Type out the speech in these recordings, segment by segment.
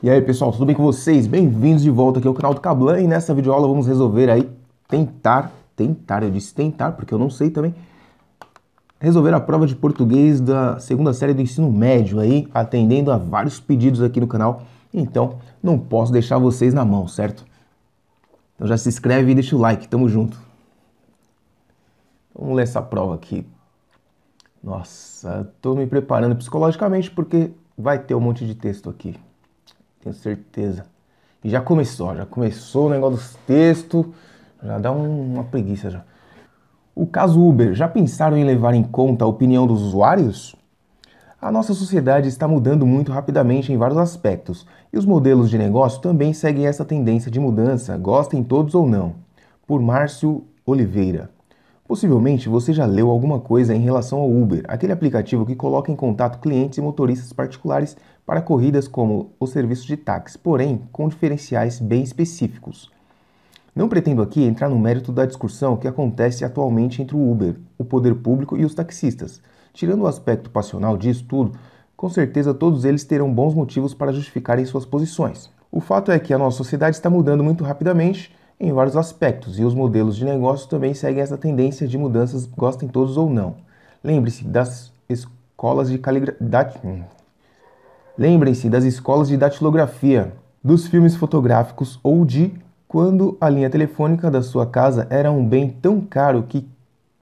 E aí pessoal, tudo bem com vocês? Bem-vindos de volta aqui ao canal do Cablan e nessa videoaula vamos resolver aí, tentar, tentar, eu disse tentar porque eu não sei também, resolver a prova de português da segunda série do ensino médio aí, atendendo a vários pedidos aqui no canal, então não posso deixar vocês na mão, certo? Então já se inscreve e deixa o like, tamo junto. Vamos ler essa prova aqui. Nossa, tô me preparando psicologicamente porque vai ter um monte de texto aqui tenho certeza. E já começou, já começou o negócio dos textos, já dá uma preguiça já. O caso Uber, já pensaram em levar em conta a opinião dos usuários? A nossa sociedade está mudando muito rapidamente em vários aspectos, e os modelos de negócio também seguem essa tendência de mudança, gostem todos ou não. Por Márcio Oliveira. Possivelmente você já leu alguma coisa em relação ao Uber, aquele aplicativo que coloca em contato clientes e motoristas particulares para corridas como o serviço de táxi, porém com diferenciais bem específicos. Não pretendo aqui entrar no mérito da discussão que acontece atualmente entre o Uber, o poder público e os taxistas. Tirando o aspecto passional disso tudo, com certeza todos eles terão bons motivos para justificarem suas posições. O fato é que a nossa sociedade está mudando muito rapidamente em vários aspectos e os modelos de negócio também seguem essa tendência de mudanças, gostem todos ou não. Lembre-se das escolas de caligrafia. Lembrem-se das escolas de datilografia, dos filmes fotográficos ou de quando a linha telefônica da sua casa era um bem tão caro que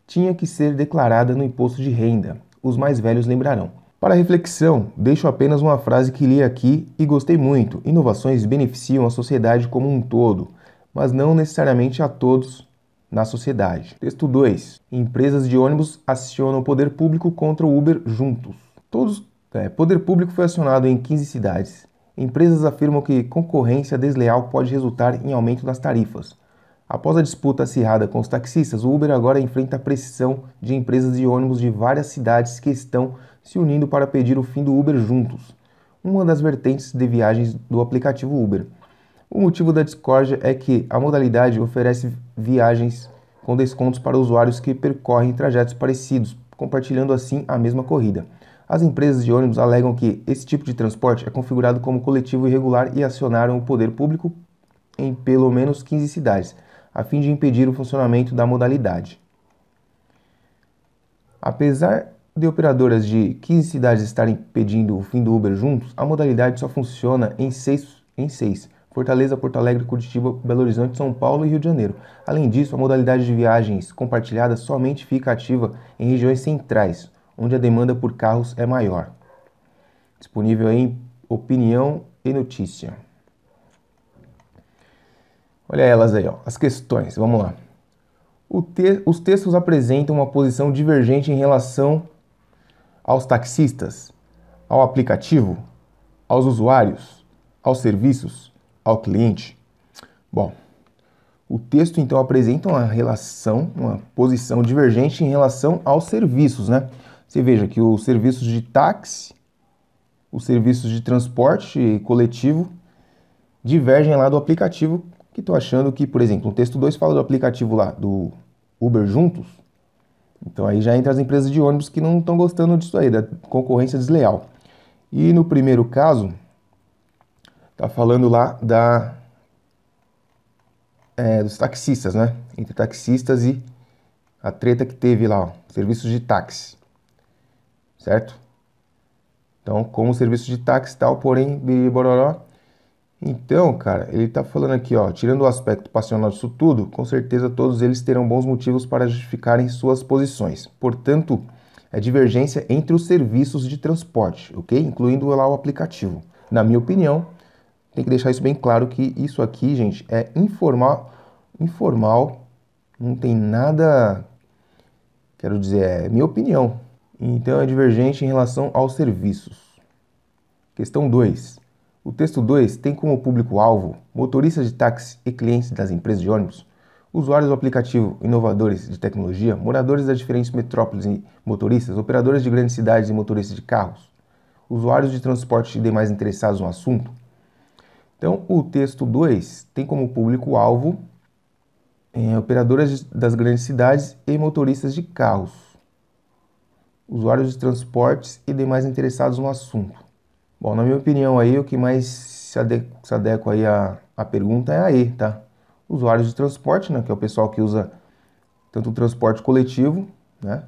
tinha que ser declarada no imposto de renda. Os mais velhos lembrarão. Para reflexão, deixo apenas uma frase que li aqui e gostei muito. Inovações beneficiam a sociedade como um todo, mas não necessariamente a todos na sociedade. Texto 2. Empresas de ônibus acionam o poder público contra o Uber juntos. Todos é, poder público foi acionado em 15 cidades. Empresas afirmam que concorrência desleal pode resultar em aumento das tarifas. Após a disputa acirrada com os taxistas, o Uber agora enfrenta a pressão de empresas de ônibus de várias cidades que estão se unindo para pedir o fim do Uber juntos, uma das vertentes de viagens do aplicativo Uber. O motivo da discórdia é que a modalidade oferece viagens com descontos para usuários que percorrem trajetos parecidos, compartilhando assim a mesma corrida. As empresas de ônibus alegam que esse tipo de transporte é configurado como coletivo irregular e acionaram o poder público em pelo menos 15 cidades, a fim de impedir o funcionamento da modalidade. Apesar de operadoras de 15 cidades estarem pedindo o fim do Uber juntos, a modalidade só funciona em seis em seis, Fortaleza, Porto Alegre, Curitiba, Belo Horizonte, São Paulo e Rio de Janeiro. Além disso, a modalidade de viagens compartilhadas somente fica ativa em regiões centrais, onde a demanda por carros é maior. Disponível em opinião e notícia. Olha elas aí, ó. as questões, vamos lá. Te os textos apresentam uma posição divergente em relação aos taxistas, ao aplicativo, aos usuários, aos serviços, ao cliente. Bom, o texto então apresenta uma relação, uma posição divergente em relação aos serviços, né? Você veja que os serviços de táxi, os serviços de transporte coletivo divergem lá do aplicativo, que estou achando que, por exemplo, o texto 2 fala do aplicativo lá do Uber Juntos. Então aí já entra as empresas de ônibus que não estão gostando disso aí, da concorrência desleal. E no primeiro caso, está falando lá da é, dos taxistas, né? Entre taxistas e a treta que teve lá, ó, serviços de táxi certo? Então, como serviço de táxi e tal, porém, biribororó. Então, cara, ele tá falando aqui, ó, tirando o aspecto passional disso tudo, com certeza todos eles terão bons motivos para justificarem suas posições. Portanto, é divergência entre os serviços de transporte, ok? Incluindo lá o aplicativo. Na minha opinião, tem que deixar isso bem claro que isso aqui, gente, é informal, informal, não tem nada, quero dizer, é minha opinião, então é divergente em relação aos serviços. Questão 2. O texto 2 tem como público-alvo motoristas de táxi e clientes das empresas de ônibus, usuários do aplicativo, inovadores de tecnologia, moradores das diferentes metrópoles e motoristas, operadores de grandes cidades e motoristas de carros, usuários de transporte e demais interessados no assunto. Então, o texto 2 tem como público-alvo é, operadoras das grandes cidades e motoristas de carros usuários de transportes e demais interessados no assunto. Bom, na minha opinião aí, o que mais se, ade se adequa aí à, à pergunta é aí, tá? Usuários de transporte, né, que é o pessoal que usa tanto o transporte coletivo, né,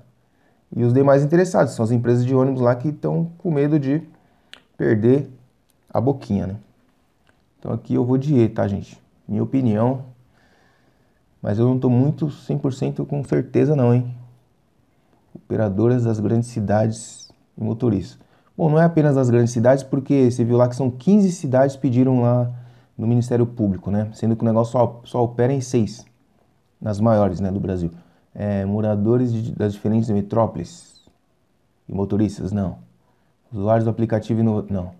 e os demais interessados, são as empresas de ônibus lá que estão com medo de perder a boquinha, né? Então aqui eu vou de E, tá, gente? Minha opinião, mas eu não tô muito 100% com certeza não, hein? operadoras das grandes cidades e motoristas. Bom, não é apenas das grandes cidades, porque você viu lá que são 15 cidades pediram lá no Ministério Público, né? Sendo que o negócio só, só opera em seis, nas maiores, né, do Brasil. É, moradores de, das diferentes metrópoles e motoristas, não. Usuários do aplicativo, no, não.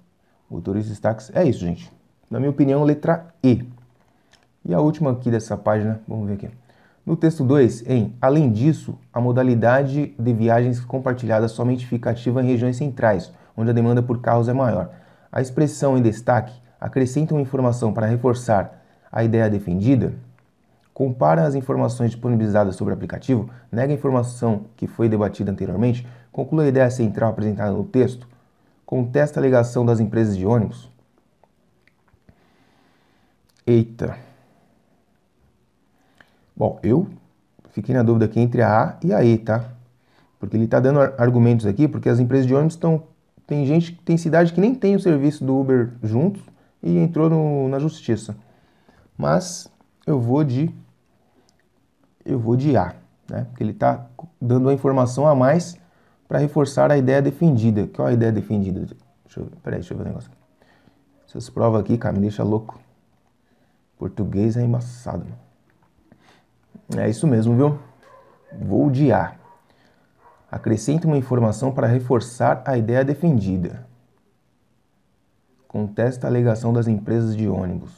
Motoristas, táxis, é isso, gente. Na minha opinião, letra E. E a última aqui dessa página, vamos ver aqui. No texto 2, em Além disso, a modalidade de viagens compartilhadas somente fica ativa em regiões centrais, onde a demanda por carros é maior. A expressão em destaque acrescenta uma informação para reforçar a ideia defendida, compara as informações disponibilizadas sobre o aplicativo, nega a informação que foi debatida anteriormente, conclui a ideia central apresentada no texto, contesta a alegação das empresas de ônibus. Eita! Bom, eu fiquei na dúvida aqui entre a A e a E, tá? Porque ele está dando argumentos aqui, porque as empresas de ônibus estão. Tem gente, tem cidade que nem tem o serviço do Uber juntos e entrou no, na justiça. Mas eu vou de. Eu vou de A, né? Porque ele está dando uma informação a mais para reforçar a ideia defendida. Qual a ideia defendida? Deixa eu, peraí, deixa eu ver o um negócio aqui. Essas provas aqui, cara, me deixa louco. Português é embaçado, mano. É isso mesmo, viu? Vou odiar. Acrescente uma informação para reforçar a ideia defendida. Contesta a alegação das empresas de ônibus.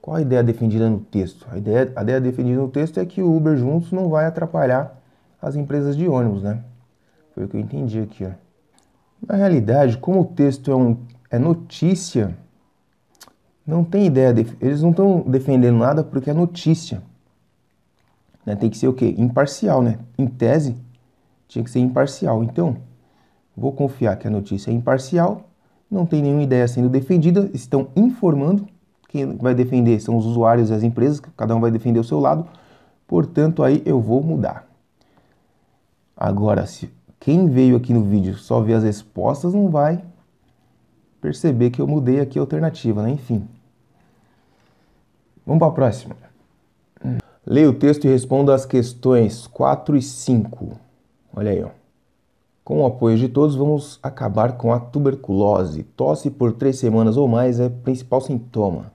Qual a ideia defendida no texto? A ideia, a ideia defendida no texto é que o Uber juntos não vai atrapalhar as empresas de ônibus, né? Foi o que eu entendi aqui, ó. Na realidade, como o texto é, um, é notícia não tem ideia, eles não estão defendendo nada porque é notícia. Né? Tem que ser o quê? Imparcial, né? Em tese, tinha que ser imparcial. Então, vou confiar que a notícia é imparcial, não tem nenhuma ideia sendo defendida, estão informando. Quem vai defender são os usuários e as empresas, cada um vai defender o seu lado. Portanto, aí eu vou mudar. Agora, se quem veio aqui no vídeo só ver as respostas, não vai perceber que eu mudei aqui a alternativa, né? Enfim, Vamos para a próxima. Leia o texto e responda as questões 4 e 5. Olha aí, ó. Com o apoio de todos, vamos acabar com a tuberculose. Tosse por três semanas ou mais é principal sintoma.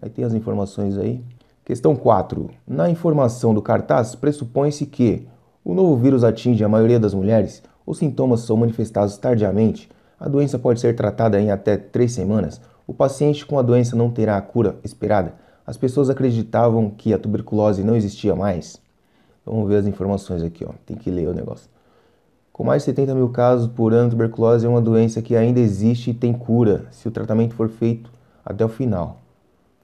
Aí tem as informações aí. Questão 4. Na informação do cartaz, pressupõe-se que o novo vírus atinge a maioria das mulheres, os sintomas são manifestados tardiamente, a doença pode ser tratada em até três semanas, o paciente com a doença não terá a cura esperada as pessoas acreditavam que a tuberculose não existia mais. Vamos ver as informações aqui, ó. tem que ler o negócio. Com mais de 70 mil casos por ano, tuberculose é uma doença que ainda existe e tem cura se o tratamento for feito até o final.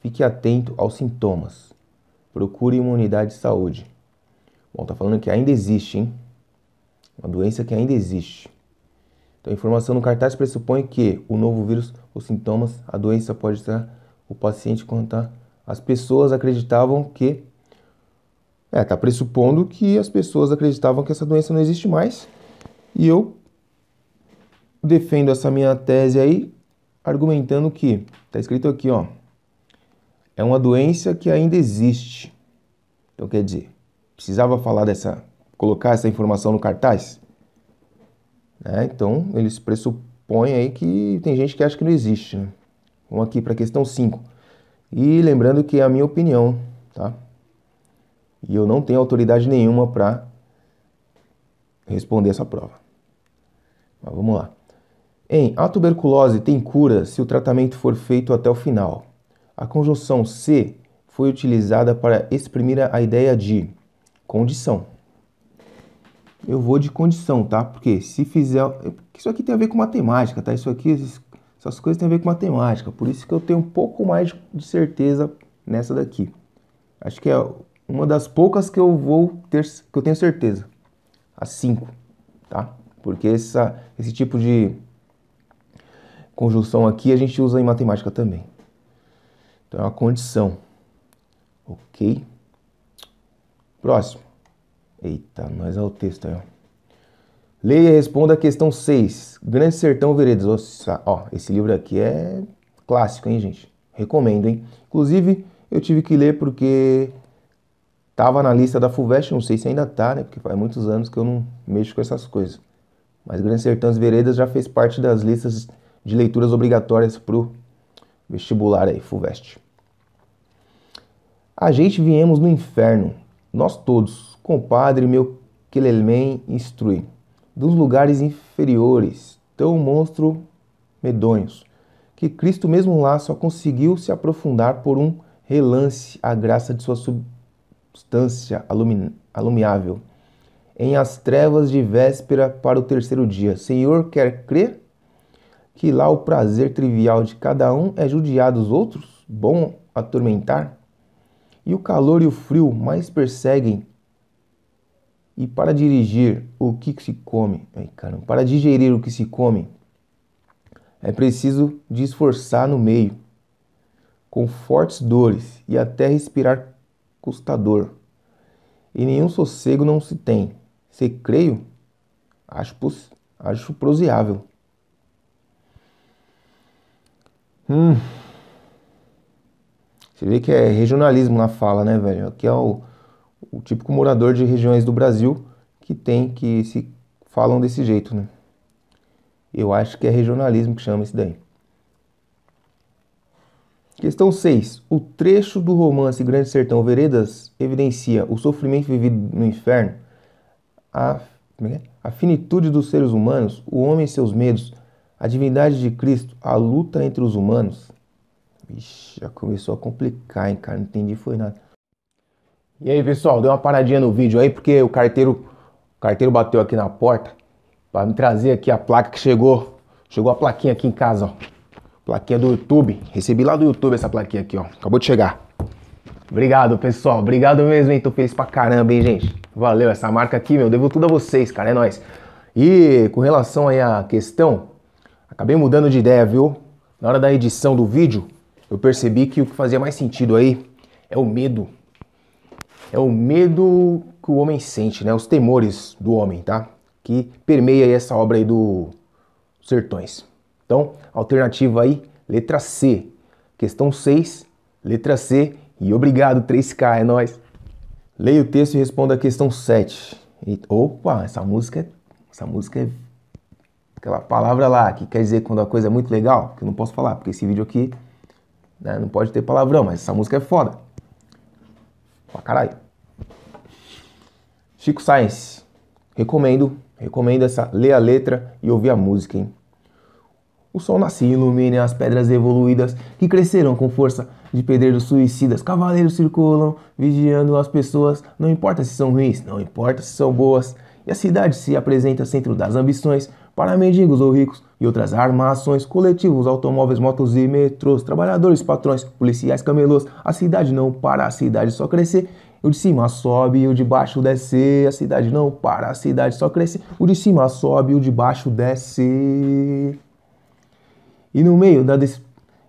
Fique atento aos sintomas. Procure uma unidade de saúde. Bom, tá falando que ainda existe, hein? Uma doença que ainda existe. Então, a informação no cartaz pressupõe que o novo vírus, os sintomas, a doença pode estar o paciente quando está as pessoas acreditavam que. É, tá pressupondo que as pessoas acreditavam que essa doença não existe mais. E eu defendo essa minha tese aí, argumentando que, tá escrito aqui, ó. É uma doença que ainda existe. Então quer dizer, precisava falar dessa. colocar essa informação no cartaz? É, então eles pressupõem aí que tem gente que acha que não existe. Né? Vamos aqui para a questão 5. E lembrando que é a minha opinião, tá? E eu não tenho autoridade nenhuma para responder essa prova. Mas vamos lá. Em a tuberculose tem cura se o tratamento for feito até o final. A conjunção se foi utilizada para exprimir a ideia de condição. Eu vou de condição, tá? Porque se fizer. Isso aqui tem a ver com matemática, tá? Isso aqui, esses essas coisas têm a ver com matemática, por isso que eu tenho um pouco mais de certeza nessa daqui. Acho que é uma das poucas que eu vou ter, que eu tenho certeza. A cinco, tá? Porque essa, esse tipo de conjunção aqui a gente usa em matemática também. Então é uma condição. Ok? Próximo. Eita, nós é o texto aí, ó. Leia e responda a questão 6. Grande Sertão Veredas. Nossa, ó, esse livro aqui é clássico, hein, gente? Recomendo, hein? Inclusive, eu tive que ler porque tava na lista da FUVEST, não sei se ainda tá, né? Porque faz muitos anos que eu não mexo com essas coisas. Mas Grande Sertão Veredas já fez parte das listas de leituras obrigatórias pro vestibular aí, FUVEST. A gente viemos no inferno, nós todos, compadre meu Quelelmen instrui dos lugares inferiores, tão monstro medonhos, que Cristo mesmo lá só conseguiu se aprofundar por um relance à graça de sua substância alumiável. Em as trevas de véspera para o terceiro dia, Senhor quer crer que lá o prazer trivial de cada um é judiar dos outros, bom atormentar? E o calor e o frio mais perseguem e para dirigir o que se come, ai, caramba, para digerir o que se come, é preciso desforçar no meio, com fortes dores, e até respirar custador. E nenhum sossego não se tem. Se creio, acho, acho proseável. Hum. Você vê que é regionalismo na fala, né, velho? Aqui é o o típico morador de regiões do Brasil que tem que se falam desse jeito, né? Eu acho que é regionalismo que chama isso daí. Questão 6. O trecho do romance Grande Sertão Veredas evidencia o sofrimento vivido no inferno, a, é é? a finitude dos seres humanos, o homem e seus medos, a divindade de Cristo, a luta entre os humanos. Ixi, já começou a complicar, hein, cara? Não entendi, foi nada. E aí, pessoal, deu uma paradinha no vídeo aí porque o carteiro, o carteiro bateu aqui na porta para me trazer aqui a placa que chegou. Chegou a plaquinha aqui em casa, ó. Plaquinha do YouTube. Recebi lá do YouTube essa plaquinha aqui, ó. Acabou de chegar. Obrigado, pessoal. Obrigado mesmo, hein? Tô feliz pra caramba, hein, gente? Valeu essa marca aqui, meu. Devo tudo a vocês, cara. É nóis. E com relação aí à questão, acabei mudando de ideia, viu? Na hora da edição do vídeo, eu percebi que o que fazia mais sentido aí é o medo é o medo que o homem sente, né? Os temores do homem, tá? Que permeia essa obra aí do Sertões. Então, alternativa aí, letra C. Questão 6, letra C. E obrigado, 3K, é nóis. Leia o texto e responda a questão 7. E, opa, essa música é. Essa música é. Aquela palavra lá que quer dizer quando a coisa é muito legal, que eu não posso falar, porque esse vídeo aqui né, não pode ter palavrão, mas essa música é foda. Pra caralho. Chico Sainz. Recomendo, recomendo essa. Ler a letra e ouvir a música, hein? O sol nasce e ilumina as pedras evoluídas que cresceram com força de pedreiros suicidas. Cavaleiros circulam, vigiando as pessoas. Não importa se são ruins, não importa se são boas. E a cidade se apresenta centro das ambições para mendigos ou ricos e outras armações, coletivos, automóveis, motos e metrôs, trabalhadores, patrões, policiais, camelôs. A cidade não para, a cidade só crescer. O de cima sobe, o de baixo desce. A cidade não para, a cidade só cresce. O de cima sobe, o de baixo desce. E no meio da des...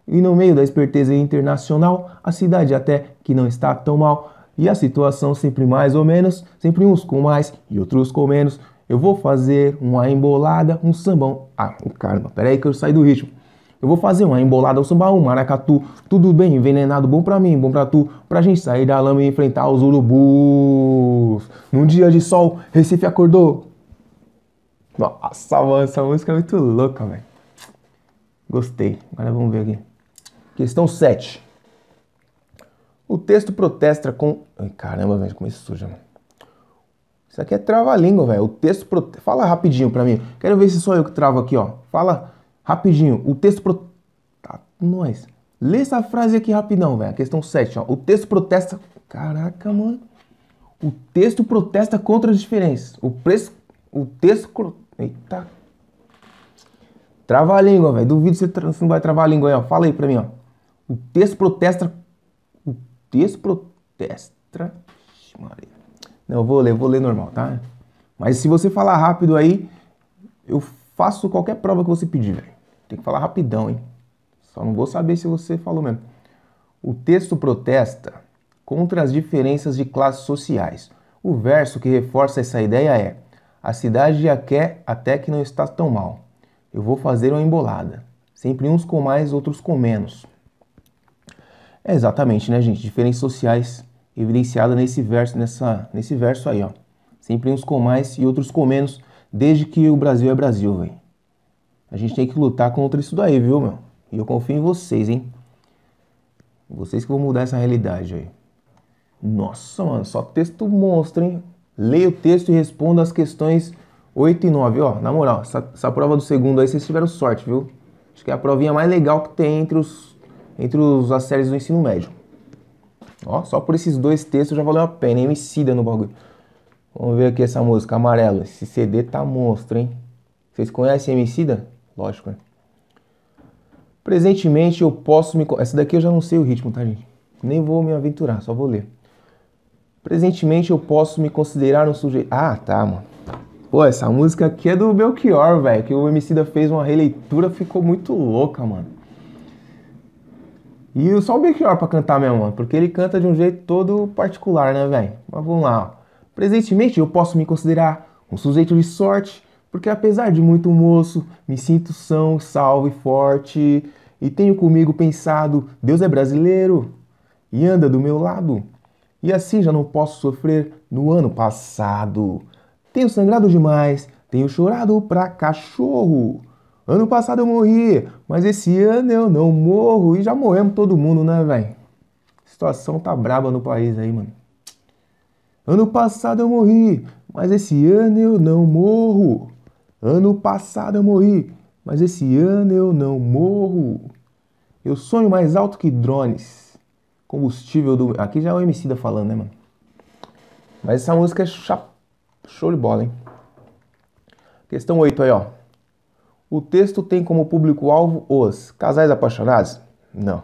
e no meio da esperteza internacional, a cidade até que não está tão mal. E a situação sempre mais ou menos, sempre uns com mais e outros com menos. Eu vou fazer uma embolada, um sambão. Ah, caramba, peraí que eu saí do ritmo. Eu vou fazer uma embolada, um sambão, um maracatu. Tudo bem, envenenado, bom pra mim, bom pra tu. Pra gente sair da lama e enfrentar os urubus. Num dia de sol, Recife acordou. Nossa, mano, essa música é muito louca, velho. Gostei. Agora vamos ver aqui. Questão 7. O texto protesta com. Ai, caramba, velho, como isso suja, mano. Isso aqui é trava-língua, velho. O texto. pro Fala rapidinho pra mim. Quero ver se sou eu que travo aqui, ó. Fala rapidinho. O texto. Pro... Tá, nós. Lê essa frase aqui rapidão, velho. Questão 7, ó. O texto protesta. Caraca, mano. O texto protesta contra as diferenças. O preço. O texto. Eita. Trava a língua, velho. Duvido se você não vai travar a língua aí, ó. Fala aí pra mim, ó. O texto protesta. O texto protesta. Maria. Não, eu vou ler, vou ler normal, tá? Mas se você falar rápido aí, eu faço qualquer prova que você pedir, velho. Tem que falar rapidão, hein? Só não vou saber se você falou mesmo. O texto protesta contra as diferenças de classes sociais. O verso que reforça essa ideia é: A cidade já quer até que não está tão mal. Eu vou fazer uma embolada. Sempre uns com mais, outros com menos. É exatamente, né, gente? Diferenças sociais evidenciada nesse verso, nessa, nesse verso aí, ó. Sempre uns com mais e outros com menos, desde que o Brasil é Brasil, velho. A gente tem que lutar contra isso daí, viu, meu? E eu confio em vocês, hein? Vocês que vão mudar essa realidade aí. Nossa, mano, só texto monstro, hein? Leia o texto e responda as questões 8 e 9, ó. Na moral, essa, essa prova do segundo aí vocês tiveram sorte, viu? Acho que é a provinha mais legal que tem entre os, entre os as séries do ensino médio. Ó, só por esses dois textos já valeu a pena. Emicida no bagulho. Vamos ver aqui essa música, Amarelo. Esse CD tá monstro, hein? Vocês conhecem Emicida? Lógico, né? Presentemente eu posso me... Essa daqui eu já não sei o ritmo, tá, gente? Nem vou me aventurar, só vou ler. Presentemente eu posso me considerar um sujeito... Ah, tá, mano. Pô, essa música aqui é do Belchior, velho. Que o Emicida fez uma releitura, ficou muito louca, mano. E só o Belchior pra cantar mesmo, mano, porque ele canta de um jeito todo particular, né, velho? Mas vamos lá, ó. Presentemente eu posso me considerar um sujeito de sorte, porque apesar de muito moço, me sinto são, salvo e forte. E tenho comigo pensado, Deus é brasileiro e anda do meu lado. E assim já não posso sofrer no ano passado. Tenho sangrado demais, tenho chorado pra cachorro. Ano passado eu morri, mas esse ano eu não morro. E já morremos todo mundo, né, velho? Situação tá braba no país aí, mano. Ano passado eu morri, mas esse ano eu não morro. Ano passado eu morri, mas esse ano eu não morro. Eu sonho mais alto que drones. Combustível do. Aqui já é o MC da falando, né, mano? Mas essa música é cha... show de bola, hein? Questão 8 aí, ó. O texto tem como público-alvo os casais apaixonados? Não.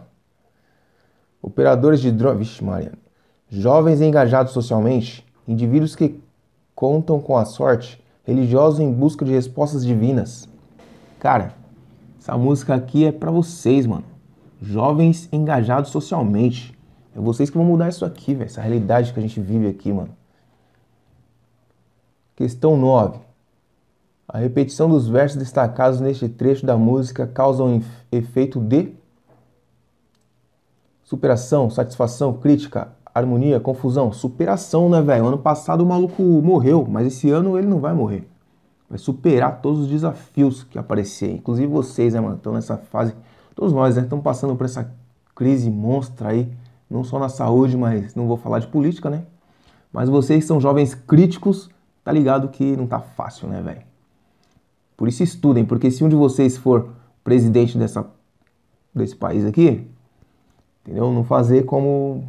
Operadores de drogas. Vixe, Maria. Jovens engajados socialmente, indivíduos que contam com a sorte, religiosos em busca de respostas divinas. Cara, essa música aqui é para vocês, mano. Jovens engajados socialmente. É vocês que vão mudar isso aqui, velho. Essa realidade que a gente vive aqui, mano. Questão 9. A repetição dos versos destacados neste trecho da música causa um efeito de superação, satisfação, crítica, harmonia, confusão. Superação, né, velho? Ano passado o maluco morreu, mas esse ano ele não vai morrer. Vai superar todos os desafios que aparecerem. Inclusive vocês, né, mano? Estão nessa fase. Todos nós, né? Estamos passando por essa crise monstra aí. Não só na saúde, mas não vou falar de política, né? Mas vocês são jovens críticos, tá ligado que não tá fácil, né, velho? Por isso estudem, porque se um de vocês for presidente dessa, desse país aqui, entendeu? Não fazer como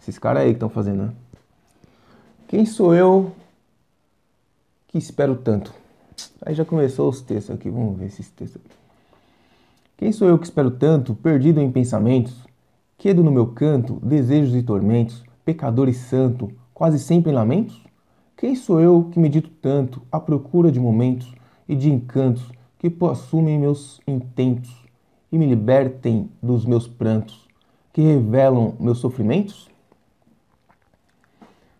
esses caras aí que estão fazendo, né? Quem sou eu que espero tanto? Aí já começou os textos aqui, vamos ver esses textos aqui. Quem sou eu que espero tanto, perdido em pensamentos? Quedo no meu canto, desejos e tormentos, pecador e santo, quase sempre em lamentos? Quem sou eu que medito tanto, à procura de momentos e de encantos que possumem meus intentos e me libertem dos meus prantos que revelam meus sofrimentos?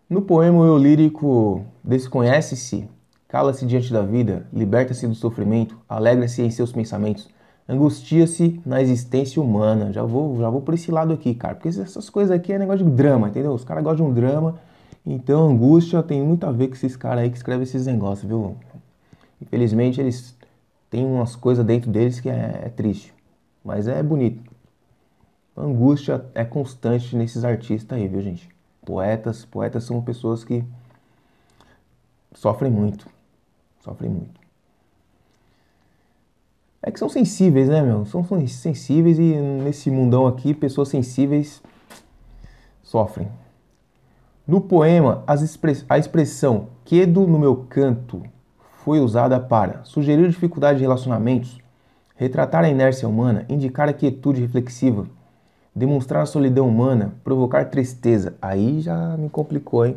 No poema eu lírico Desconhece-se, cala-se diante da vida, liberta-se do sofrimento, alegra-se em seus pensamentos, angustia-se na existência humana. Já vou, já vou por esse lado aqui, cara, porque essas coisas aqui é negócio de drama, entendeu? Os caras gostam de um drama, então angústia tem muito a ver com esses caras aí que escrevem esses negócios, viu? Infelizmente, eles têm umas coisas dentro deles que é, é triste, mas é bonito. A angústia é constante nesses artistas aí, viu, gente? Poetas, poetas são pessoas que sofrem muito, sofrem muito. É que são sensíveis, né, meu? São sensíveis e nesse mundão aqui, pessoas sensíveis sofrem. No poema, as express... a expressão quedo no meu canto foi usada para sugerir dificuldade de relacionamentos, retratar a inércia humana, indicar a quietude reflexiva, demonstrar a solidão humana, provocar tristeza. Aí já me complicou, hein?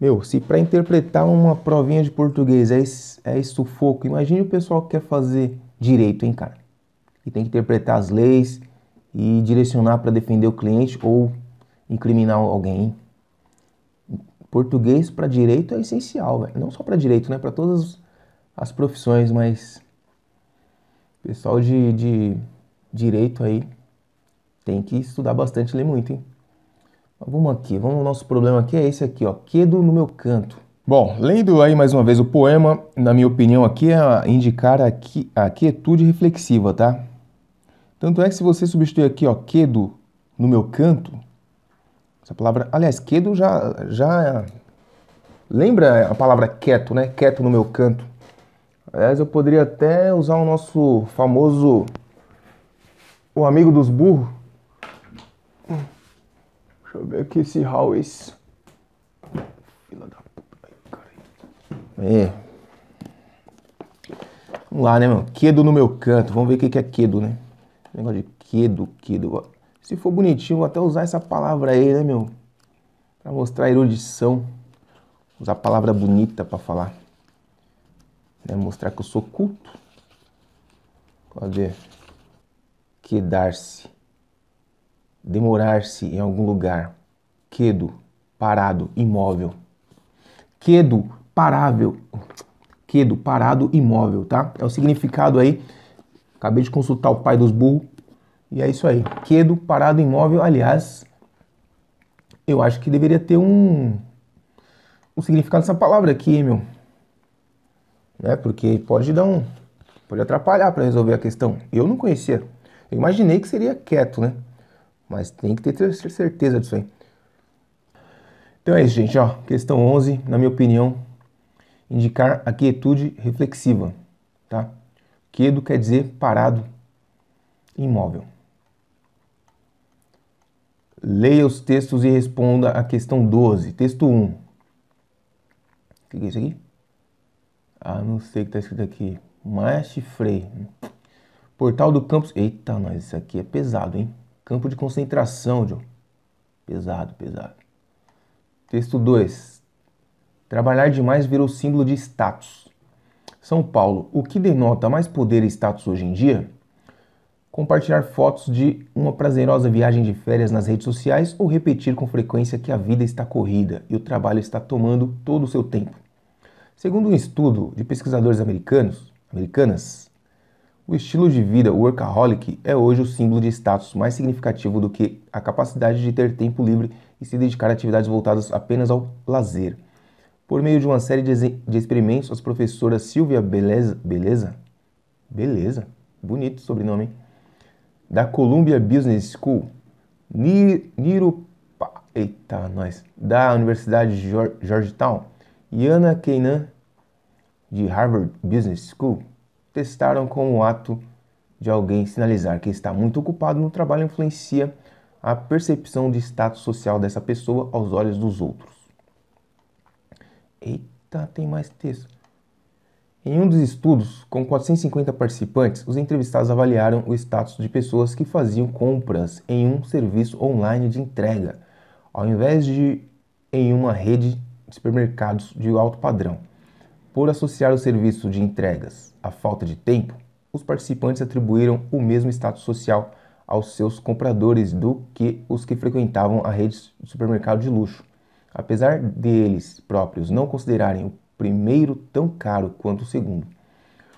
Meu, se para interpretar uma provinha de português é, é sufoco, imagine o pessoal que quer fazer direito, hein, cara? E tem que interpretar as leis e direcionar para defender o cliente ou incriminar alguém, hein? Português para direito é essencial, Não só para direito, né? Para todas as profissões, mas pessoal de, de direito aí tem que estudar bastante, ler muito, hein? vamos aqui, vamos, o nosso problema aqui é esse aqui, ó, quedo no meu canto. Bom, lendo aí mais uma vez o poema, na minha opinião aqui é indicar a, a quietude reflexiva, tá? Tanto é que se você substituir aqui, ó, quedo no meu canto, essa palavra, aliás, quedo já, já lembra a palavra quieto, né? Quieto no meu canto. Aliás, eu poderia até usar o nosso famoso o amigo dos burros. Hum. Deixa eu ver aqui esse Howes. Fila da puta. Aí, Vamos lá, né, mano? Quedo no meu canto. Vamos ver o que é quedo, né? Negócio de quedo, quedo. Se for bonitinho, vou até usar essa palavra aí, né, meu? Pra mostrar a erudição. Usar palavra bonita para falar né? mostrar que eu sou culto. Cadê? Quedar-se. Demorar-se em algum lugar. Quedo, parado, imóvel. Quedo, parável. Quedo, parado, imóvel, tá? É o significado aí. Acabei de consultar o pai dos burros. E é isso aí. Quedo, parado, imóvel. Aliás, eu acho que deveria ter um, um significado dessa palavra aqui, meu né? Porque pode dar um, pode atrapalhar para resolver a questão. Eu não conhecia. Eu imaginei que seria quieto, né? Mas tem que ter certeza disso aí. Então é isso, gente, ó. Questão 11, na minha opinião, indicar a quietude reflexiva, tá? Quedo quer dizer parado, imóvel. Leia os textos e responda a questão 12. Texto 1. O que é isso aqui? Ah, não sei o que tá escrito aqui. Marche Frei. Portal do Campos. Eita, nós, isso aqui é pesado, hein? Campo de concentração, John. Pesado, pesado. Texto 2. Trabalhar demais virou símbolo de status. São Paulo. O que denota mais poder e status hoje em dia? Compartilhar fotos de uma prazerosa viagem de férias nas redes sociais ou repetir com frequência que a vida está corrida e o trabalho está tomando todo o seu tempo. Segundo um estudo de pesquisadores americanos, americanas, o estilo de vida workaholic é hoje o símbolo de status mais significativo do que a capacidade de ter tempo livre e se dedicar a atividades voltadas apenas ao lazer. Por meio de uma série de experimentos, as professoras Silvia Beleza, Beleza, Beleza, bonito sobrenome, hein? da Columbia Business School, Niro, Nirupa, eita, nós, da Universidade Georgetown, Yana Keynan, de Harvard Business School, testaram como o ato de alguém sinalizar que está muito ocupado no trabalho influencia a percepção de status social dessa pessoa aos olhos dos outros. Eita, tem mais texto. Em um dos estudos, com 450 participantes, os entrevistados avaliaram o status de pessoas que faziam compras em um serviço online de entrega, ao invés de em uma rede supermercados de alto padrão. Por associar o serviço de entregas à falta de tempo, os participantes atribuíram o mesmo status social aos seus compradores do que os que frequentavam a rede de supermercado de luxo. Apesar deles próprios não considerarem o primeiro tão caro quanto o segundo.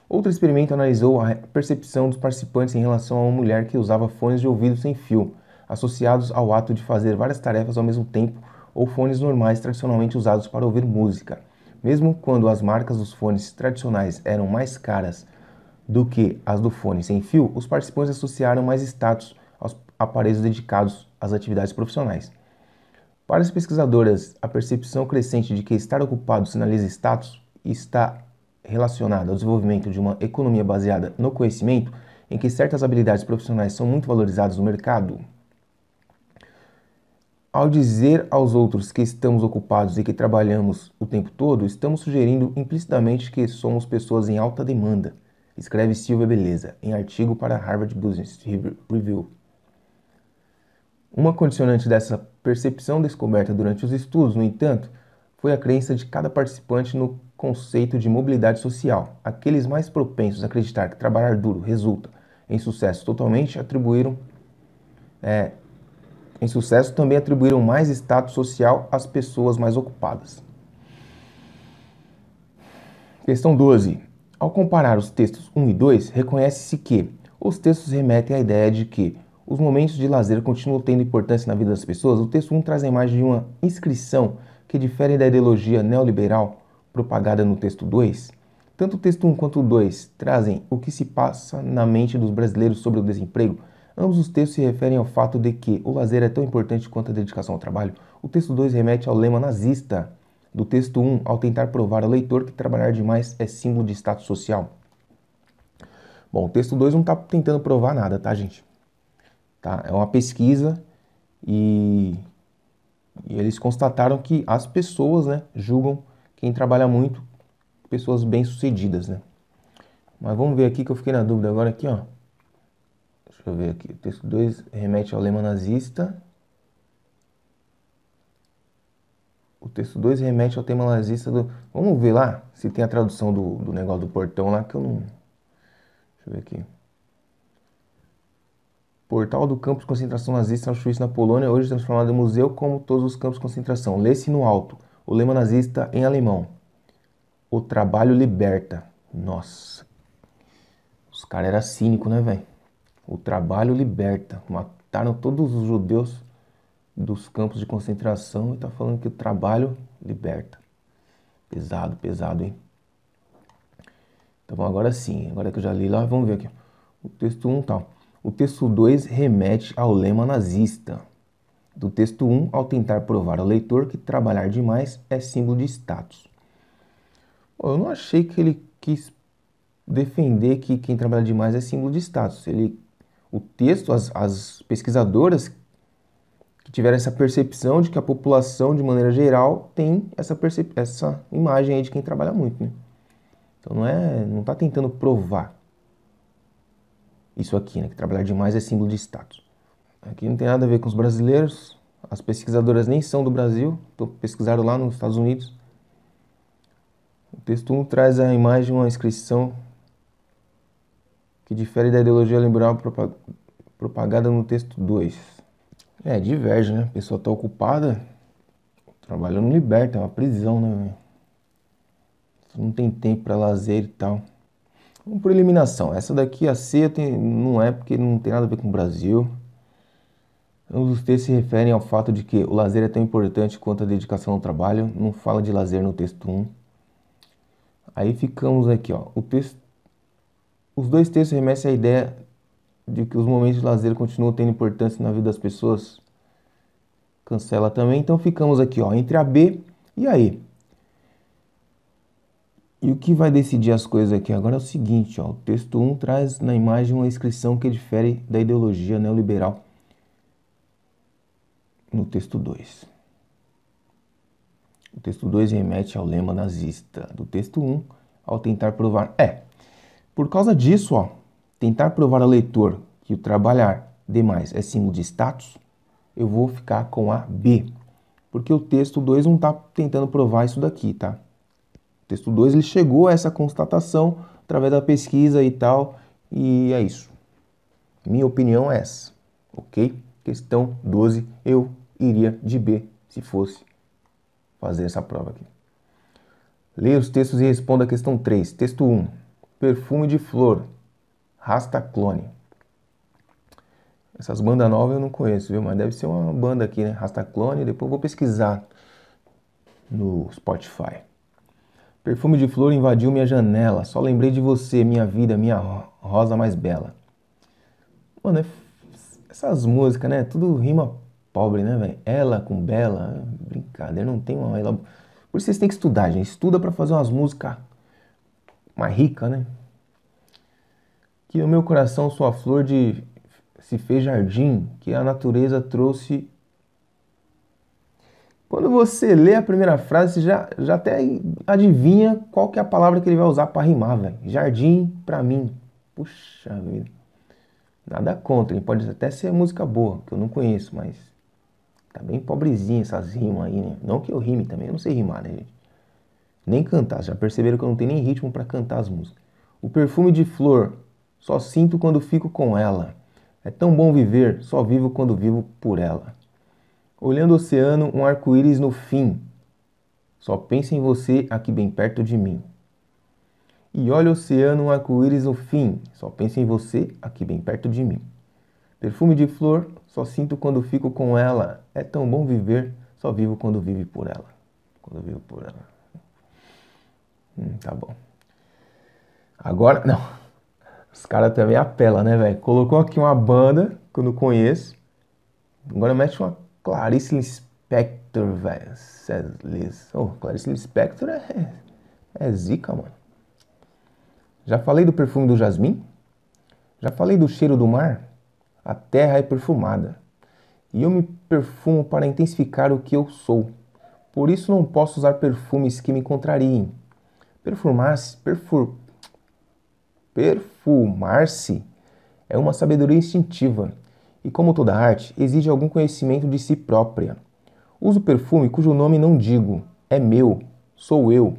Outro experimento analisou a percepção dos participantes em relação a uma mulher que usava fones de ouvido sem fio, associados ao ato de fazer várias tarefas ao mesmo tempo ou fones normais tradicionalmente usados para ouvir música. Mesmo quando as marcas dos fones tradicionais eram mais caras do que as do fone sem fio, os participantes associaram mais status aos aparelhos dedicados às atividades profissionais. Para as pesquisadoras, a percepção crescente de que estar ocupado sinaliza status está relacionada ao desenvolvimento de uma economia baseada no conhecimento, em que certas habilidades profissionais são muito valorizadas no mercado. Ao dizer aos outros que estamos ocupados e que trabalhamos o tempo todo, estamos sugerindo implicitamente que somos pessoas em alta demanda, escreve Silvia Beleza, em artigo para Harvard Business Review. Uma condicionante dessa percepção descoberta durante os estudos, no entanto, foi a crença de cada participante no conceito de mobilidade social. Aqueles mais propensos a acreditar que trabalhar duro resulta em sucesso totalmente atribuíram é, em sucesso também atribuíram mais status social às pessoas mais ocupadas. Questão 12. Ao comparar os textos 1 e 2, reconhece-se que os textos remetem à ideia de que os momentos de lazer continuam tendo importância na vida das pessoas. O texto 1 traz a imagem de uma inscrição que difere da ideologia neoliberal propagada no texto 2. Tanto o texto 1 quanto o 2 trazem o que se passa na mente dos brasileiros sobre o desemprego Ambos os textos se referem ao fato de que o lazer é tão importante quanto a dedicação ao trabalho. O texto 2 remete ao lema nazista do texto 1, um, ao tentar provar ao leitor que trabalhar demais é símbolo de status social. Bom, o texto 2 não está tentando provar nada, tá, gente? Tá? É uma pesquisa e, e eles constataram que as pessoas né, julgam quem trabalha muito pessoas bem-sucedidas, né? Mas vamos ver aqui que eu fiquei na dúvida agora aqui, ó. Deixa eu ver aqui. O texto 2 remete ao lema nazista. O texto 2 remete ao tema nazista do. Vamos ver lá se tem a tradução do, do negócio do portão lá que eu não. Deixa eu ver aqui. Portal do campo de concentração nazista Auschwitz na Polônia, hoje transformado em museu, como todos os campos de concentração. Lê-se no alto. O lema nazista em alemão. O trabalho liberta. Nossa. Os caras eram cínicos, né, velho? O trabalho liberta. Mataram todos os judeus dos campos de concentração e está falando que o trabalho liberta. Pesado, pesado, hein? então bom, agora sim. Agora que eu já li lá, vamos ver aqui. O texto 1 um, tal. Tá. O texto 2 remete ao lema nazista. Do texto 1, um, ao tentar provar ao leitor que trabalhar demais é símbolo de status. Eu não achei que ele quis defender que quem trabalha demais é símbolo de status. Ele o texto, as, as pesquisadoras que tiveram essa percepção de que a população, de maneira geral, tem essa, essa imagem aí de quem trabalha muito, né? Então não é, não está tentando provar isso aqui, né? Que trabalhar demais é símbolo de status. Aqui não tem nada a ver com os brasileiros. As pesquisadoras nem são do Brasil, então pesquisaram lá nos Estados Unidos. O texto 1 traz a imagem uma inscrição que difere da ideologia liberal propagada no texto 2. É, diverge, né? A pessoa tá ocupada, trabalhando liberta, é uma prisão, né, Não tem tempo para lazer e tal. Vamos por eliminação. Essa daqui, a C, não é porque não tem nada a ver com o Brasil. Ambos os textos se referem ao fato de que o lazer é tão importante quanto a dedicação ao trabalho. Não fala de lazer no texto 1. Aí ficamos aqui, ó. O texto os dois textos remessem à ideia de que os momentos de lazer continuam tendo importância na vida das pessoas. Cancela também. Então ficamos aqui, ó, entre a B e a E. E o que vai decidir as coisas aqui agora é o seguinte, ó, o texto 1 traz na imagem uma inscrição que difere da ideologia neoliberal no texto 2. O texto 2 remete ao lema nazista do texto 1 ao tentar provar é por causa disso, ó, tentar provar ao leitor que o trabalhar demais é símbolo de status, eu vou ficar com a B. Porque o texto 2 não está tentando provar isso daqui, tá? O texto 2 ele chegou a essa constatação através da pesquisa e tal, e é isso. Minha opinião é essa, ok? Questão 12, eu iria de B se fosse fazer essa prova aqui. Leia os textos e responda a questão 3. Texto 1. Perfume de Flor, Rasta Clone. Essas bandas novas eu não conheço, viu? Mas deve ser uma banda aqui, né? Rasta Clone, depois vou pesquisar no Spotify. Perfume de flor invadiu minha janela. Só lembrei de você, minha vida, minha rosa mais bela. Mano, é... essas músicas, né? Tudo rima pobre, né, velho? Ela com bela. Brincadeira, não tem uma. Por isso vocês têm que estudar, gente. Estuda para fazer umas músicas mais rica, né? Que no meu coração sua flor de se fez jardim, que a natureza trouxe. Quando você lê a primeira frase, você já, já até adivinha qual que é a palavra que ele vai usar para rimar, velho. Jardim para mim. Puxa vida. Nada contra, ele pode até ser música boa, que eu não conheço, mas tá bem pobrezinha essas rimas aí, né? Não que eu rime também, eu não sei rimar, né, gente? Nem cantar, já perceberam que eu não tenho nem ritmo para cantar as músicas. O perfume de flor, só sinto quando fico com ela. É tão bom viver, só vivo quando vivo por ela. Olhando o oceano, um arco-íris no fim. Só penso em você aqui bem perto de mim. E olha o oceano, um arco-íris no fim. Só penso em você aqui bem perto de mim. Perfume de flor, só sinto quando fico com ela. É tão bom viver, só vivo quando vivo por ela. Quando vivo por ela. Hum, tá bom. Agora, não. Os caras também apelam, né, velho? Colocou aqui uma banda que eu não conheço. Agora mete uma Clarice Lispector, velho. Oh, Clarice Lispector é, é zica, mano. Já falei do perfume do jasmim? Já falei do cheiro do mar? A terra é perfumada. E eu me perfumo para intensificar o que eu sou. Por isso não posso usar perfumes que me contrariem Perfumar-se perfur, perfumar-se é uma sabedoria instintiva e, como toda arte, exige algum conhecimento de si própria. Uso perfume cujo nome não digo, é meu, sou eu.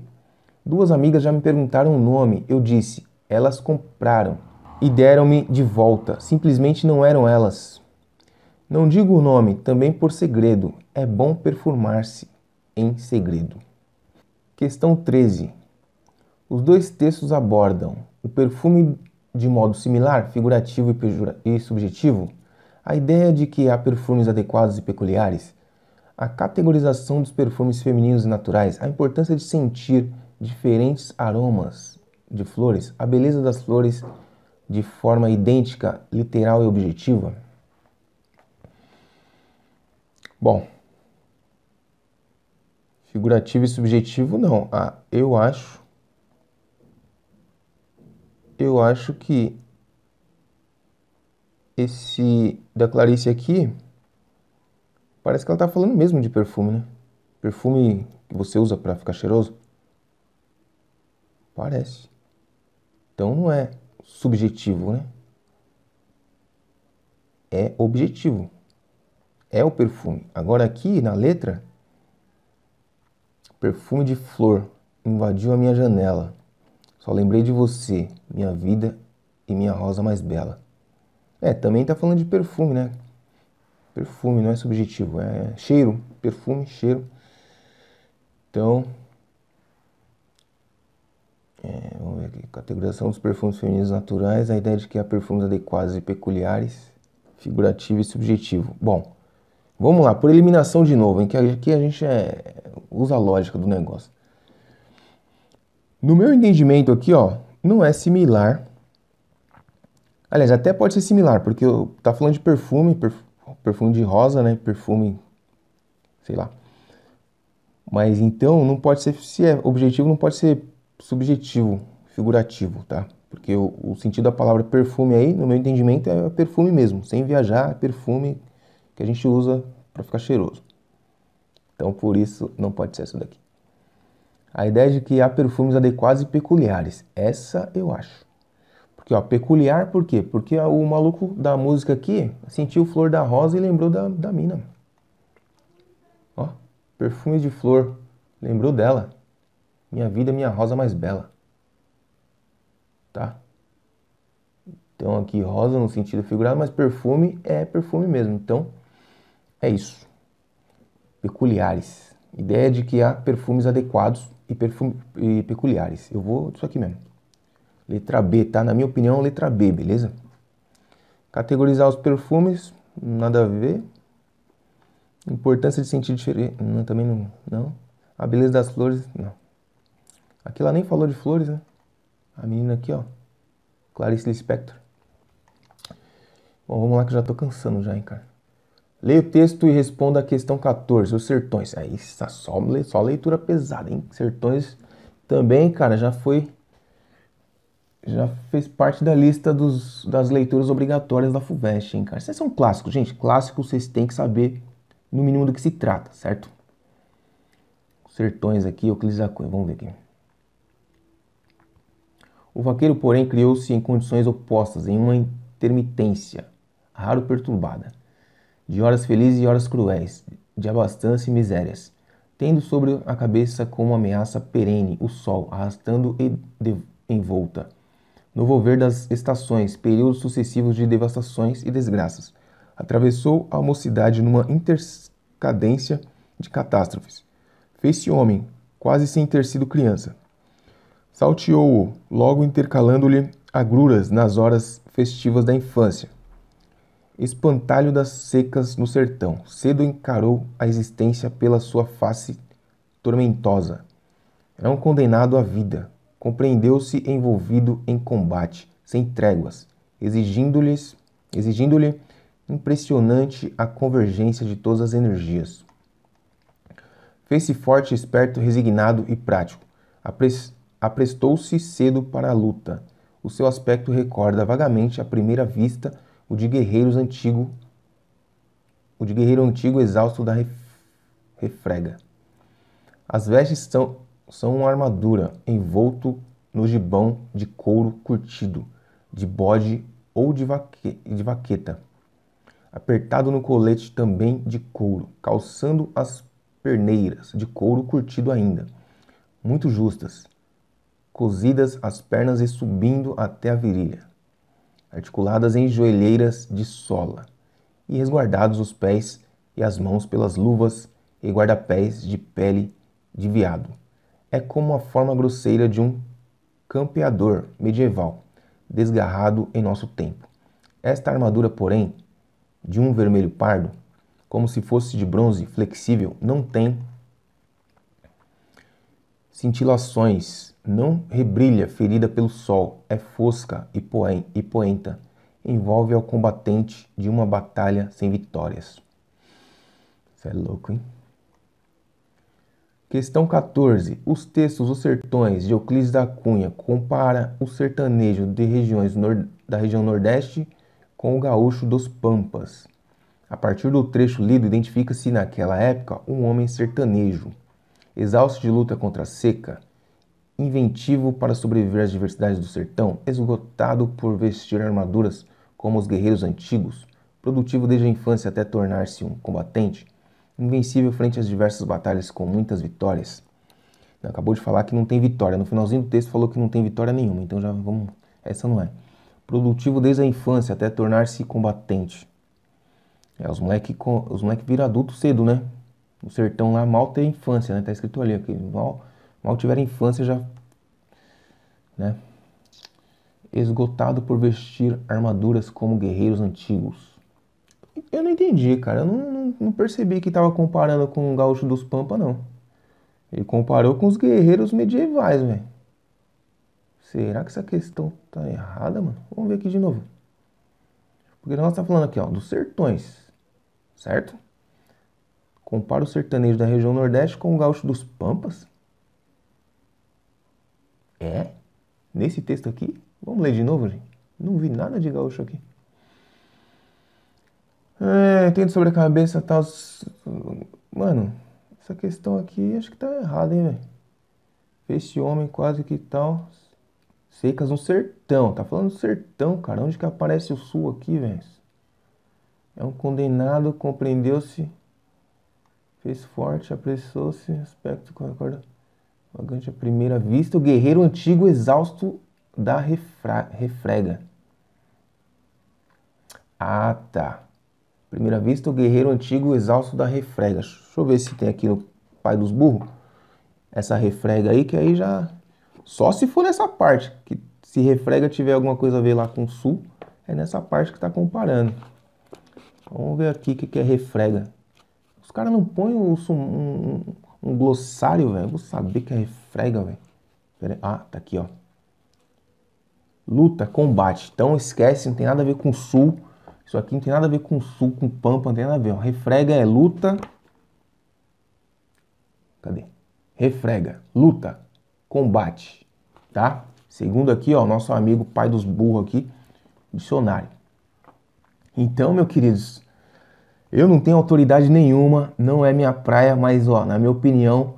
Duas amigas já me perguntaram o nome, eu disse, elas compraram e deram-me de volta, simplesmente não eram elas. Não digo o nome, também por segredo, é bom perfumar-se em segredo. Questão 13. Os dois textos abordam o perfume de modo similar, figurativo e, e subjetivo, a ideia de que há perfumes adequados e peculiares, a categorização dos perfumes femininos e naturais, a importância de sentir diferentes aromas de flores, a beleza das flores de forma idêntica, literal e objetiva? Bom, figurativo e subjetivo não. Ah, eu acho eu acho que esse da Clarice aqui parece que ela tá falando mesmo de perfume, né? Perfume que você usa para ficar cheiroso? Parece. Então não é subjetivo, né? É objetivo. É o perfume. Agora aqui na letra, perfume de flor invadiu a minha janela. Só lembrei de você, minha vida e minha rosa mais bela. É, também tá falando de perfume, né? Perfume não é subjetivo, é cheiro, perfume, cheiro. Então, é, vamos ver aqui. Categorização dos perfumes femininos naturais, a ideia de que há perfumes adequados e peculiares, figurativo e subjetivo. Bom, vamos lá, por eliminação de novo, em que aqui a gente é, usa a lógica do negócio. No meu entendimento aqui, ó, não é similar. Aliás, até pode ser similar, porque tá falando de perfume, perfume de rosa, né? Perfume, sei lá. Mas então não pode ser, se é objetivo, não pode ser subjetivo, figurativo, tá? Porque o, o sentido da palavra perfume aí, no meu entendimento, é perfume mesmo. Sem viajar, é perfume que a gente usa para ficar cheiroso. Então por isso não pode ser essa daqui. A ideia de que há perfumes adequados e peculiares. Essa eu acho. Porque, ó, peculiar por quê? Porque o maluco da música aqui sentiu flor da rosa e lembrou da, da mina. Ó, perfume de flor. Lembrou dela. Minha vida, minha rosa mais bela. Tá? Então aqui rosa no sentido figurado, mas perfume é perfume mesmo. Então é isso. Peculiares. Ideia de que há perfumes adequados e, perfume, e peculiares. Eu vou disso aqui mesmo. Letra B, tá? Na minha opinião, letra B, beleza? Categorizar os perfumes, nada a ver. Importância de sentir diferente. Não, também não, não. A beleza das flores, não. Aqui ela nem falou de flores, né? A menina aqui, ó. Clarice Lispector. Bom, vamos lá que eu já tô cansando já, hein, cara. Leia o texto e responda a questão 14, os sertões. Aí, é tá só, só leitura pesada, hein? Sertões também, cara, já foi. Já fez parte da lista dos, das leituras obrigatórias da FUVEST, hein, cara? Vocês são clássicos, gente. Clássicos vocês têm que saber, no mínimo, do que se trata, certo? Sertões aqui, Euclides da Cunha. Vamos ver aqui. O vaqueiro, porém, criou-se em condições opostas, em uma intermitência, raro perturbada de horas felizes e horas cruéis, de abastança e misérias, tendo sobre a cabeça como ameaça perene o sol, arrastando em volta, no volver das estações, períodos sucessivos de devastações e desgraças, atravessou a mocidade numa intercadência de catástrofes. Fez-se homem, quase sem ter sido criança. Salteou-o, logo intercalando-lhe agruras nas horas festivas da infância. Espantalho das secas no sertão, cedo encarou a existência pela sua face tormentosa. Era um condenado à vida, compreendeu-se envolvido em combate, sem tréguas, exigindo-lhes, exigindo-lhe impressionante a convergência de todas as energias. Fez-se forte, esperto, resignado e prático. Aprestou-se cedo para a luta. O seu aspecto recorda vagamente à primeira vista o de guerreiros antigo, o de guerreiro antigo exausto da refrega. As vestes são, são uma armadura envolto no gibão de couro curtido, de bode ou de, vaque, de vaqueta, apertado no colete também de couro, calçando as perneiras de couro curtido ainda, muito justas, cozidas às pernas e subindo até a virilha articuladas em joelheiras de sola, e resguardados os pés e as mãos pelas luvas e guarda-pés de pele de veado. É como a forma grosseira de um campeador medieval, desgarrado em nosso tempo. Esta armadura, porém, de um vermelho pardo, como se fosse de bronze flexível, não tem Cintilações, não rebrilha ferida pelo sol, é fosca e, e poenta, envolve ao combatente de uma batalha sem vitórias. Isso é louco, hein? Questão 14. Os textos Os Sertões de Euclides da Cunha compara o sertanejo de regiões da região Nordeste com o gaúcho dos Pampas. A partir do trecho lido, identifica-se naquela época um homem sertanejo exausto de luta contra a seca, inventivo para sobreviver às diversidades do sertão, esgotado por vestir armaduras como os guerreiros antigos, produtivo desde a infância até tornar-se um combatente, invencível frente às diversas batalhas com muitas vitórias. Acabou de falar que não tem vitória. No finalzinho do texto falou que não tem vitória nenhuma, então já vamos. Essa não é. Produtivo desde a infância até tornar-se combatente. É, os moleques os moleque viram adulto cedo, né? no sertão lá mal ter infância, né? Tá escrito ali, aqui, mal, mal tiver infância já, né? Esgotado por vestir armaduras como guerreiros antigos. Eu não entendi, cara. Eu não, não, não percebi que tava comparando com o gaúcho dos Pampa, não. Ele comparou com os guerreiros medievais, velho. Será que essa questão tá errada, mano? Vamos ver aqui de novo. Porque nós tá falando aqui, ó, dos sertões, certo? Compara o sertanejo da região Nordeste com o gaúcho dos Pampas? É? Nesse texto aqui? Vamos ler de novo, gente? Não vi nada de gaúcho aqui. É, tendo sobre a cabeça tal. Mano, essa questão aqui acho que tá errada, hein, velho? Esse homem quase que tal. Secas no sertão. Tá falando do sertão, cara. Onde que aparece o sul aqui, velho? É um condenado, compreendeu-se. Fez forte, apressou-se, aspecto com recorda vagante à primeira vista, o guerreiro antigo exausto da refra, refrega. Ah, tá. Primeira vista, o guerreiro antigo exausto da refrega. Deixa eu ver se tem aqui no Pai dos Burros essa refrega aí, que aí já. Só se for nessa parte, que se refrega tiver alguma coisa a ver lá com o sul, é nessa parte que está comparando. Vamos ver aqui o que é refrega o cara não põe um, um, um glossário, velho, eu vou saber que é refrega, velho. Ah, tá aqui, ó. Luta, combate. Então esquece, não tem nada a ver com sul. Isso aqui não tem nada a ver com sul, com pampa, não tem nada a ver. Ó. Refrega é luta. Cadê? Refrega, luta, combate, tá? Segundo aqui, ó, nosso amigo pai dos burros aqui, dicionário. Então, meus queridos, eu não tenho autoridade nenhuma, não é minha praia, mas ó, na minha opinião,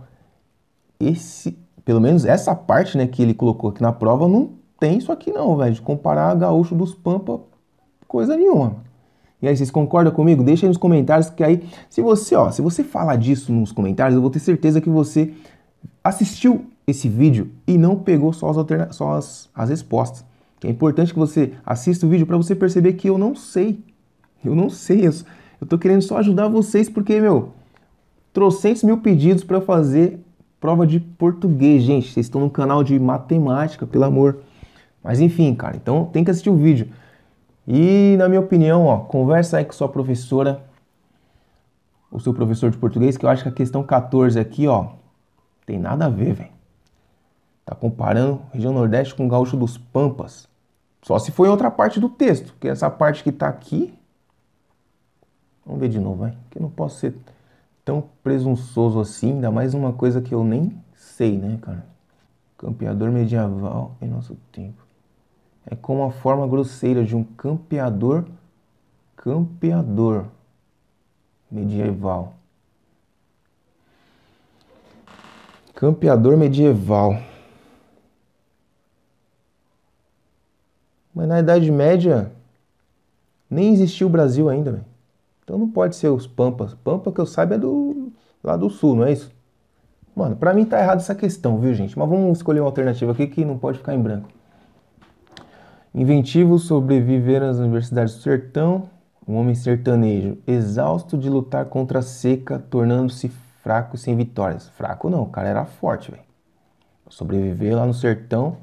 esse, pelo menos essa parte, né, que ele colocou aqui na prova, não tem isso aqui não, velho, de comparar gaúcho dos Pampa, coisa nenhuma. E aí, vocês concordam comigo? Deixa aí nos comentários que aí, se você, ó, se você falar disso nos comentários, eu vou ter certeza que você assistiu esse vídeo e não pegou só as, alterna só as, as respostas. Que é importante que você assista o vídeo para você perceber que eu não sei. Eu não sei isso. Eu tô querendo só ajudar vocês porque, meu, trocentos mil pedidos para fazer prova de português, gente. Vocês estão no canal de matemática, pelo amor. Mas enfim, cara, então tem que assistir o vídeo. E na minha opinião, ó, conversa aí com sua professora, o seu professor de português, que eu acho que a questão 14 aqui, ó, tem nada a ver, velho. Tá comparando região Nordeste com o gaúcho dos Pampas. Só se foi outra parte do texto, que essa parte que tá aqui Vamos ver de novo, vai. Que eu não posso ser tão presunçoso assim, ainda mais uma coisa que eu nem sei, né, cara? Campeador medieval em nosso tempo. É como a forma grosseira de um campeador, campeador medieval. Campeador medieval. Mas na Idade Média nem existia o Brasil ainda, velho. Então não pode ser os Pampas. Pampa que eu saiba é do lá do sul, não é isso? Mano, pra mim tá errado essa questão, viu, gente? Mas vamos escolher uma alternativa aqui que não pode ficar em branco. Inventivo sobreviver às universidades do sertão. Um homem sertanejo, exausto de lutar contra a seca, tornando-se fraco e sem vitórias. Fraco não, o cara era forte, velho. Sobreviver lá no sertão.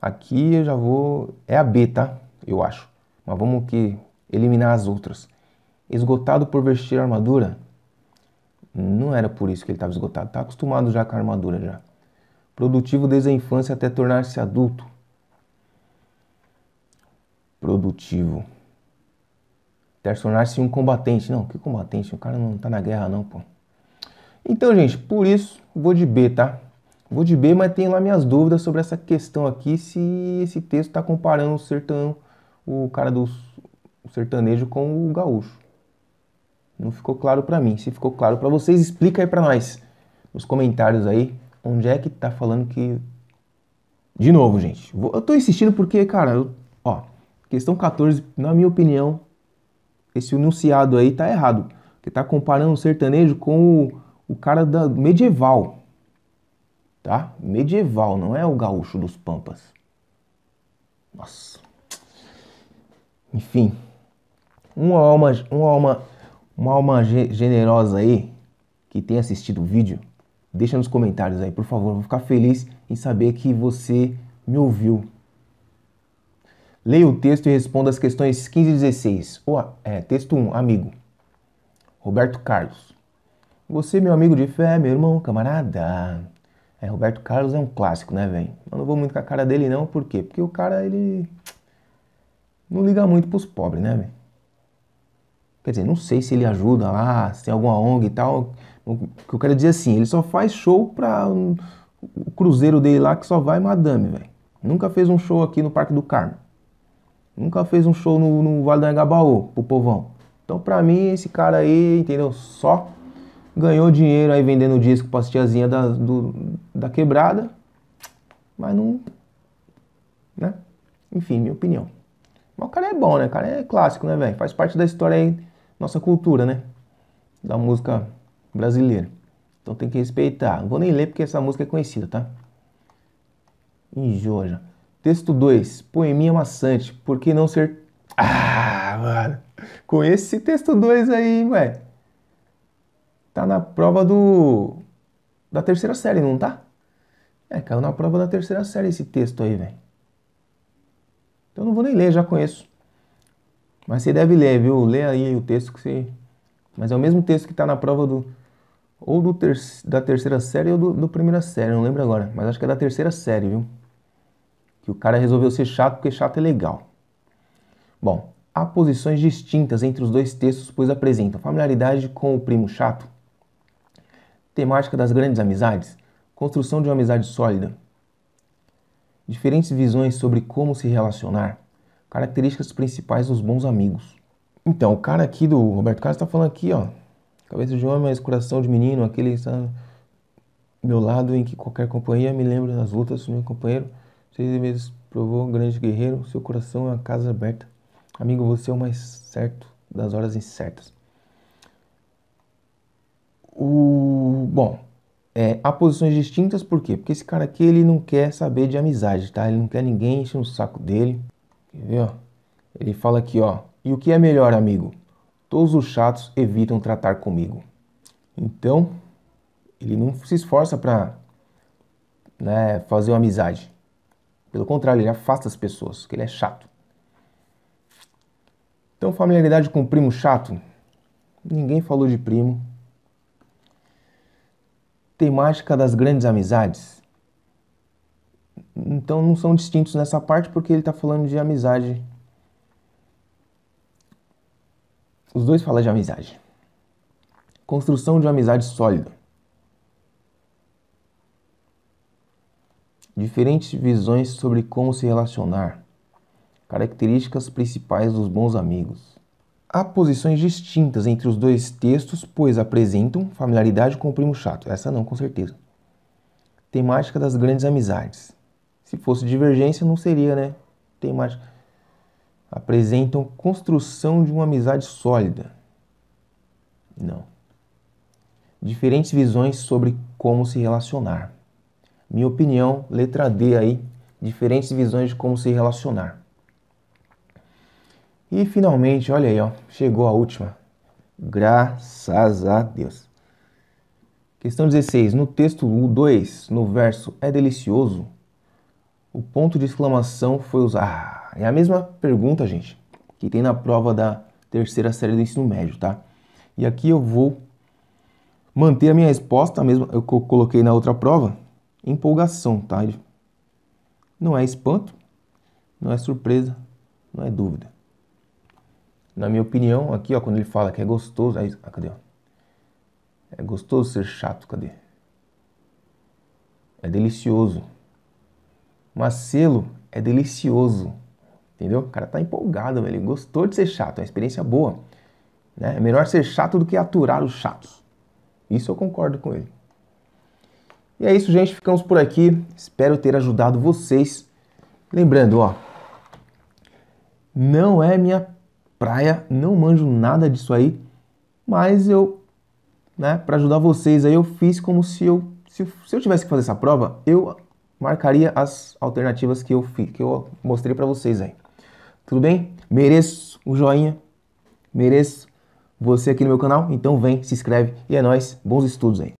Aqui eu já vou. É a B, tá? Eu acho. Mas vamos que eliminar as outras esgotado por vestir armadura? Não era por isso que ele estava esgotado, está acostumado já com a armadura já. Produtivo desde a infância até tornar-se adulto. Produtivo. Até tornar-se um combatente. Não, que combatente? O cara não está na guerra não, pô. Então, gente, por isso vou de B, tá? Vou de B, mas tenho lá minhas dúvidas sobre essa questão aqui, se esse texto está comparando o sertão, o cara do sertanejo com o gaúcho. Não ficou claro para mim. Se ficou claro para vocês, explica aí para nós nos comentários aí onde é que tá falando que de novo, gente. Eu tô insistindo porque, cara, eu, ó, questão 14, na minha opinião, esse enunciado aí tá errado. Porque tá comparando o sertanejo com o, o cara da medieval. Tá? Medieval, não é o gaúcho dos Pampas. Nossa. Enfim. Uma alma, uma alma uma alma generosa aí que tem assistido o vídeo, deixa nos comentários aí, por favor. vou ficar feliz em saber que você me ouviu. Leia o texto e responda as questões 15 e 16. Ou, é, texto 1, amigo. Roberto Carlos. Você, meu amigo de fé, meu irmão, camarada. É, Roberto Carlos é um clássico, né, velho? Eu não vou muito com a cara dele, não, por quê? Porque o cara, ele. não liga muito pros pobres, né, velho? Quer dizer, não sei se ele ajuda lá, se tem alguma ONG e tal. O que eu quero dizer é assim, ele só faz show para um, o cruzeiro dele lá que só vai madame, velho. Nunca fez um show aqui no Parque do Carmo. Nunca fez um show no, no Vale do Angabaú, pro povão. Então, pra mim, esse cara aí, entendeu? Só ganhou dinheiro aí vendendo disco pra tiazinha da, do, da quebrada, mas não. né? Enfim, minha opinião. Mas o cara é bom, né? O cara é clássico, né, velho? Faz parte da história aí nossa cultura, né? Da música brasileira. Então tem que respeitar. Não vou nem ler porque essa música é conhecida, tá? Enjoja. Texto 2. Poeminha maçante. Por que não ser. Ah, mano. Conheço esse texto 2 aí, ué. Tá na prova do. Da terceira série, não tá? É, caiu na prova da terceira série esse texto aí, velho. Então não vou nem ler, já conheço. Mas você deve ler, viu? Lê aí o texto que você. Mas é o mesmo texto que está na prova do. Ou do ter... da terceira série ou do... do primeira série, não lembro agora. Mas acho que é da terceira série, viu? Que o cara resolveu ser chato porque chato é legal. Bom, há posições distintas entre os dois textos, pois apresentam familiaridade com o primo chato, temática das grandes amizades, construção de uma amizade sólida, diferentes visões sobre como se relacionar, Características principais dos bons amigos. Então, o cara aqui do Roberto Carlos está falando aqui, ó. Cabeça de homem, mas coração de menino, aquele que está meu lado em que qualquer companhia me lembra das lutas do meu companheiro. Seis meses provou grande guerreiro, seu coração é uma casa aberta. Amigo, você é o mais certo das horas incertas. O bom, é, há posições distintas por quê? Porque esse cara aqui ele não quer saber de amizade, tá? Ele não quer ninguém encher o saco dele. Ele fala aqui, ó. E o que é melhor, amigo? Todos os chatos evitam tratar comigo. Então, ele não se esforça para né, fazer uma amizade. Pelo contrário, ele afasta as pessoas, porque ele é chato. Então, familiaridade com primo chato? Ninguém falou de primo. Temática das grandes amizades? Então não são distintos nessa parte porque ele está falando de amizade. Os dois falam de amizade. Construção de amizade sólida. Diferentes visões sobre como se relacionar. Características principais dos bons amigos. Há posições distintas entre os dois textos, pois apresentam familiaridade com o primo chato. Essa não, com certeza. Temática das grandes amizades se fosse divergência, não seria, né? tem mais Apresentam construção de uma amizade sólida. Não. Diferentes visões sobre como se relacionar. Minha opinião, letra D aí, diferentes visões de como se relacionar. E finalmente, olha aí, ó, chegou a última. Graças a Deus. Questão 16. No texto 2, no verso é delicioso, o ponto de exclamação foi usar ah, é a mesma pergunta, gente, que tem na prova da terceira série do ensino médio, tá? E aqui eu vou manter a minha resposta, a mesma que eu coloquei na outra prova, empolgação, tá? Não é espanto, não é surpresa, não é dúvida. Na minha opinião, aqui, ó, quando ele fala que é gostoso, aí, ah, cadê, ó? É gostoso ser chato, cadê? É delicioso mas selo é delicioso. Entendeu? O cara tá empolgado, velho. Ele gostou de ser chato, é uma experiência boa. Né? É melhor ser chato do que aturar os chatos. Isso eu concordo com ele. E é isso, gente. Ficamos por aqui. Espero ter ajudado vocês. Lembrando, ó. Não é minha praia, não manjo nada disso aí, mas eu, né, para ajudar vocês aí, eu fiz como se eu, se, se eu tivesse que fazer essa prova, eu marcaria as alternativas que eu, fiz, que eu mostrei para vocês aí. Tudo bem? Mereço um joinha, mereço você aqui no meu canal, então vem, se inscreve e é nóis, bons estudos aí.